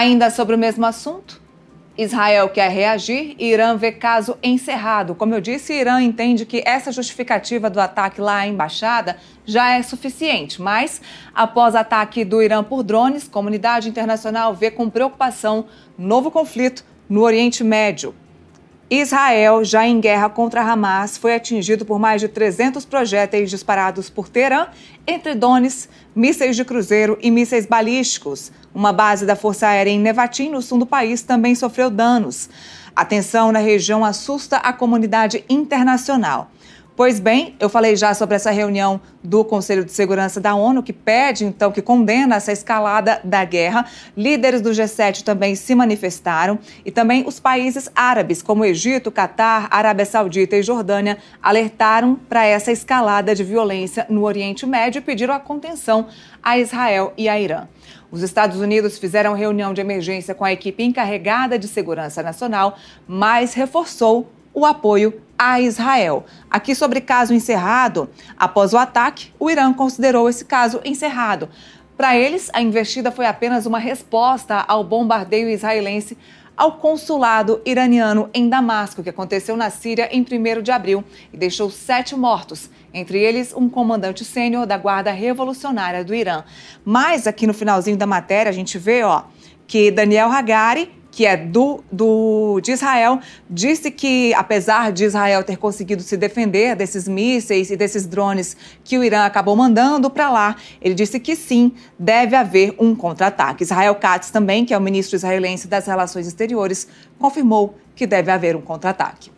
Ainda sobre o mesmo assunto, Israel quer reagir e Irã vê caso encerrado. Como eu disse, Irã entende que essa justificativa do ataque lá à embaixada já é suficiente, mas após ataque do Irã por drones, comunidade internacional vê com preocupação novo conflito no Oriente Médio. Israel, já em guerra contra Hamas, foi atingido por mais de 300 projéteis disparados por Teherã, entre drones, mísseis de cruzeiro e mísseis balísticos. Uma base da Força Aérea em Nevatim, no sul do país, também sofreu danos. A tensão na região assusta a comunidade internacional. Pois bem, eu falei já sobre essa reunião do Conselho de Segurança da ONU, que pede, então, que condena essa escalada da guerra. Líderes do G7 também se manifestaram e também os países árabes, como Egito, Catar, Arábia Saudita e Jordânia, alertaram para essa escalada de violência no Oriente Médio e pediram a contenção a Israel e a Irã. Os Estados Unidos fizeram reunião de emergência com a equipe encarregada de segurança nacional, mas reforçou o apoio a Israel. Aqui sobre caso encerrado, após o ataque, o Irã considerou esse caso encerrado. Para eles, a investida foi apenas uma resposta ao bombardeio israelense ao consulado iraniano em Damasco, que aconteceu na Síria em 1 de abril e deixou sete mortos, entre eles um comandante sênior da Guarda Revolucionária do Irã. Mas aqui no finalzinho da matéria a gente vê ó, que Daniel Hagari que é do, do, de Israel, disse que, apesar de Israel ter conseguido se defender desses mísseis e desses drones que o Irã acabou mandando para lá, ele disse que sim, deve haver um contra-ataque. Israel Katz, também, que é o ministro israelense das Relações Exteriores, confirmou que deve haver um contra-ataque.